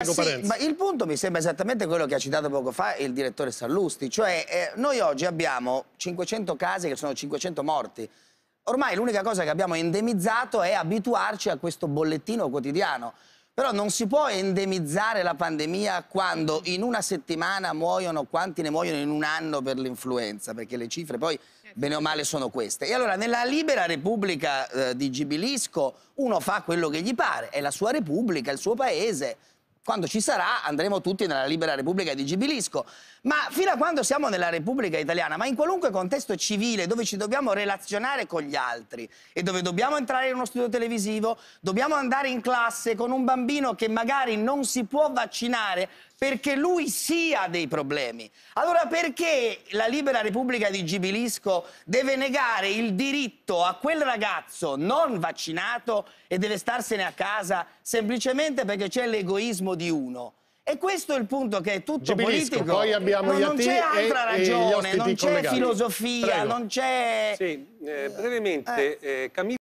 Eh sì, ma il punto mi sembra esattamente quello che ha citato poco fa il direttore Sallusti, cioè eh, noi oggi abbiamo 500 casi che sono 500 morti. Ormai l'unica cosa che abbiamo endemizzato è abituarci a questo bollettino quotidiano. Però non si può endemizzare la pandemia quando in una settimana muoiono quanti ne muoiono in un anno per l'influenza, perché le cifre poi bene o male sono queste. E allora nella libera repubblica eh, di Gibilisco uno fa quello che gli pare, è la sua repubblica, il suo paese, quando ci sarà andremo tutti nella libera Repubblica di Gibilisco. Ma fino a quando siamo nella Repubblica Italiana, ma in qualunque contesto civile dove ci dobbiamo relazionare con gli altri e dove dobbiamo entrare in uno studio televisivo, dobbiamo andare in classe con un bambino che magari non si può vaccinare perché lui sì ha dei problemi. Allora perché la libera repubblica di Gibilisco deve negare il diritto a quel ragazzo non vaccinato e deve starsene a casa semplicemente perché c'è l'egoismo di uno? E questo è il punto che è tutto Gibilisco, politico. Poi abbiamo non, non c'è altra e, ragione, e non c'è filosofia, Prego. non c'è... Sì, eh, brevemente, eh. Eh, Camillo...